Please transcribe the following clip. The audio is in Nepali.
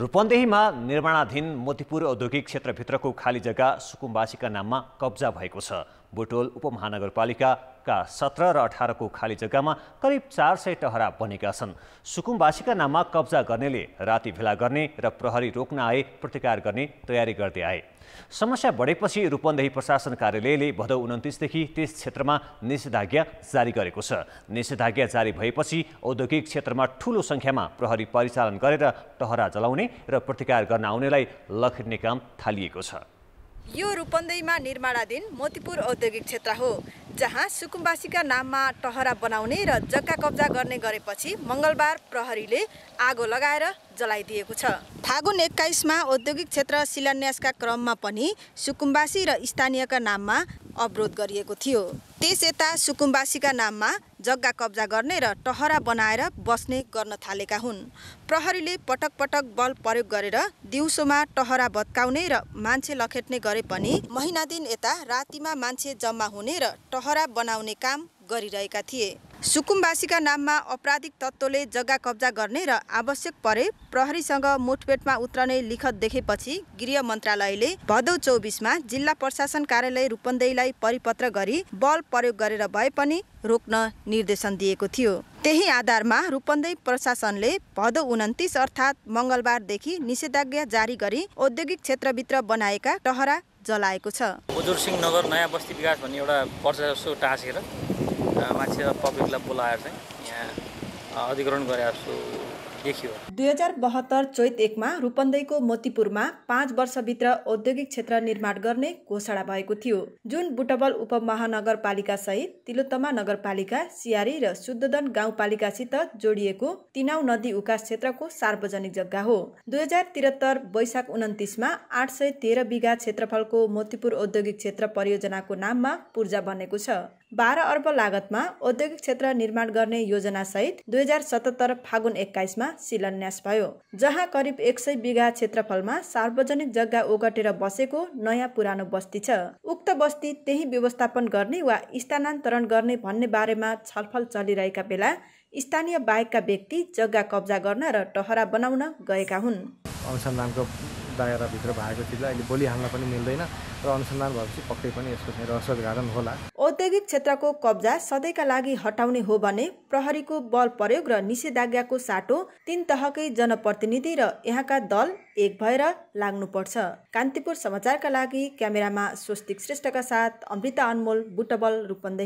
रूपन्देहीमा निर्माणाधीन मोतीपुर औद्योगिक क्षेत्रभित्रको खाली जग्गा सुकुम्बासीका नाममा कब्जा भएको छ बुटोल उपमहानगरपालिकाका सत्र र अठारको खाली जग्गामा करिब चार सय टहरा बनेका छन् सुकुम्बासीका नाममा कब्जा गर्नेले राति भेला गर्ने र प्रहरी रोक्न आए प्रतिकार गर्ने तयारी गर्दै आए समस्या बढेपछि रूपन्देही प्रशासन कार्यालयले भदौ उन्तिसदेखि त्यस क्षेत्रमा निषेधाज्ञा जारी गरेको छ निषेधाज्ञा जारी भएपछि औद्योगिक क्षेत्रमा ठूलो सङ्ख्यामा प्रहरी परिचालन गरेर टहरा जलाउने र प्रतिकार गर्न आउनेलाई लखेट्ने काम थालिएको छ यो रूपन्दैमा निर्माणाधीन मोतीपुर औद्योगिक क्षेत्र हो जहाँ सुकुम्बासीका नाममा टहरा बनाउने र जग्गा कब्जा गर्ने गरेपछि मङ्गलबार प्रहरीले आगो लगाएर जलाइदिएको छ फागुन एक्काइसमा औद्योगिक क्षेत्र शिलान्यासका क्रममा पनि सुकुम्बासी र स्थानीयका नाममा अवरोध गरिएको थियो त्यस यता सुकुम्बासीका नाममा जग्गा कब्जा गर्ने र टहरा बनाएर बस्ने गर्न थालेका हुन् प्रहरीले पटक पटक बल प्रयोग गरेर दिउँसोमा टहरा भत्काउने र मान्छे लखेट्ने गरे पनि महिना दिन यता रातिमा मान्छे जम्मा हुने र टहरा बनाउने काम गरिरहेका थिए सुकुम्बासीका नाममा आपराधिक तत्त्वले जग्गा कब्जा गर्ने र आवश्यक परे प्रहरीसँग मुठभेटमा उत्रने लिखत देखेपछि गृह मन्त्रालयले भदौ चौबिसमा जिल्ला प्रशासन कार्यालय रूपन्देहीलाई परिपत्र गरी बल प्रयोग गरेर भए पनि रोक्न निर्देशन दिएको थियो त्यही आधारमा रूपन्देही प्रशासनले भदौ उन्तिस अर्थात् मङ्गलबारदेखि निषेधाज्ञा जारी गरी औद्योगिक क्षेत्रभित्र बनाएका टहरा जलाएको छ नगर नयाँ बस्ती विकास भन्ने एउटा जस्तो टाँसेर मान्छे पब्लिकलाई बोलाएर चाहिँ यहाँ अधिग्रहण गरेको छु देखियो दुई हजार बहत्तर चैत एकमा रूपन्दैको मोतीपुरमा पाँच वर्षभित्र औद्योगिक क्षेत्र निर्माण गर्ने घोषणा भएको थियो जुन बुटबल उपमहानगरपालिका सहित तिलोत्तमा नगरपालिका सियारी र शुद्धदन गाउँपालिकासित जोडिएको तिनाउ नदी उकास क्षेत्रको सार्वजनिक जग्गा हो दुई हजार त्रिहत्तर वैशाख उन्तिसमा आठ सय तेह्र बिघा क्षेत्रफलको मोतीपुर औद्योगिक क्षेत्र परियोजनाको नाममा पूर्जा बनेको छ बाह्र अर्ब लागतमा औद्योगिक क्षेत्र निर्माण गर्ने योजनासहित दुई हजार सतहत्तर फागुन एक्काइसमा शिलान्यास भयो जहाँ करिब एक सय बिघा क्षेत्रफलमा सार्वजनिक जग्गा ओगटेर बसेको नयाँ पुरानो बस्ती छ उक्त बस्ती त्यही व्यवस्थापन गर्ने वा स्थानान्तरण गर्ने भन्ने बारेमा छलफल चलिरहेका बेला स्थानीय बाहेकका व्यक्ति जग्गा कब्जा गर्न र टहरा बनाउन गएका हुन् दायराभित्र भएको चिजलाई अहिले बोलिहाल्न पनि मिल्दैन र अनुसन्धान भएपछि पक्कै पनि यसको चाहिँ रहस्योद्घाटन होला औद्योगिक क्षेत्रको कब्जा सधैँका लागि हटाउने हो भने प्रहरीको बल प्रयोग र निषेधाज्ञाको साटो तीन तहकै जनप्रतिनिधि र यहाँका दल एक भएर लाग्नुपर्छ कान्तिपुर समाचारका लागि क्यामेरामा स्वस्तिक श्रेष्ठका साथ अमृता अनमोल बुटबल रूपन्दै